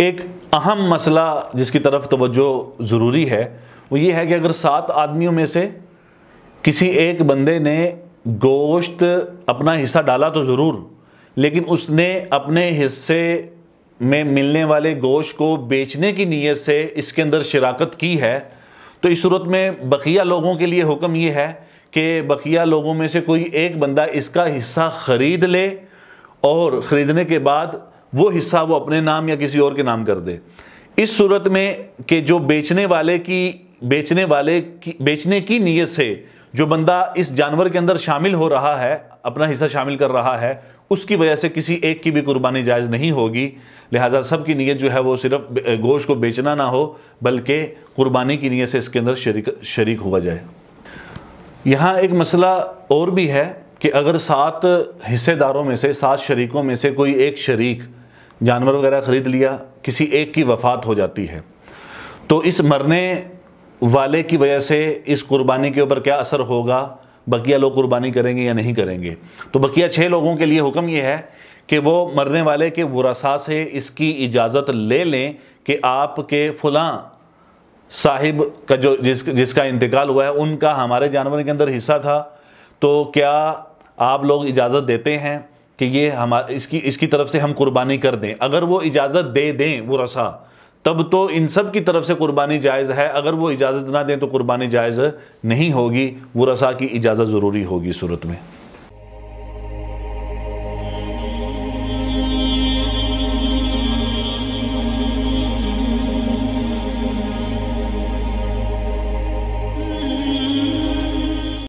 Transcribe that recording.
एक अहम मसला जिसकी तरफ तवज्जो ज़रूरी है वो ये है कि अगर सात आदमियों में से किसी एक बंदे ने गोश्त अपना हिस्सा डाला तो ज़रूर लेकिन उसने अपने हिस्से में मिलने वाले गोश्त को बेचने की नीयत से इसके अंदर शराकत की है तो इस सूरत में बकिया लोगों के लिए हुक्म ये है कि बकिया लोगों में से कोई एक बंदा इसका हिस्सा ख़रीद ले और ख़रीदने के बाद वो हिस्सा वो अपने नाम या किसी और के नाम कर दे इस सूरत में कि जो बेचने वाले की बेचने वाले की बेचने की नीयत से जो बंदा इस जानवर के अंदर शामिल हो रहा है अपना हिस्सा शामिल कर रहा है उसकी वजह से किसी एक की भी कुर्बानी जायज़ नहीं होगी लिहाजा सब की नीयत जो है वो सिर्फ गोश्त को बेचना ना हो बल्कि कुर्बानी की नीयत से इसके अंदर शरीक शरीक हुआ जाए यहाँ एक मसला और भी है कि अगर सात हिस्सेदारों में से सात शरीकों में से कोई एक शरीक जानवर वगैरह ख़रीद लिया किसी एक की वफात हो जाती है तो इस मरने वाले की वजह से इस कुर्बानी के ऊपर क्या असर होगा बकिया लोग कुर्बानी करेंगे या नहीं करेंगे तो बकिया छः लोगों के लिए हुक्म यह है कि वो मरने वाले के वसा से इसकी इजाज़त ले लें कि आपके फलां साहिब का जो जिस जिसका इंतकाल हुआ है उनका हमारे जानवर के अंदर हिस्सा था तो क्या आप लोग इजाज़त देते हैं कि ये हमारे इसकी इसकी तरफ से हम कुर्बानी कर दें अगर वो इजाज़त दे दें वो रसा तब तो इन सब की तरफ से कुर्बानी जायज़ है अगर वो इजाज़त ना दें तो कुर्बानी जायज़ नहीं होगी वो रसा की इजाज़त ज़रूरी होगी सूरत में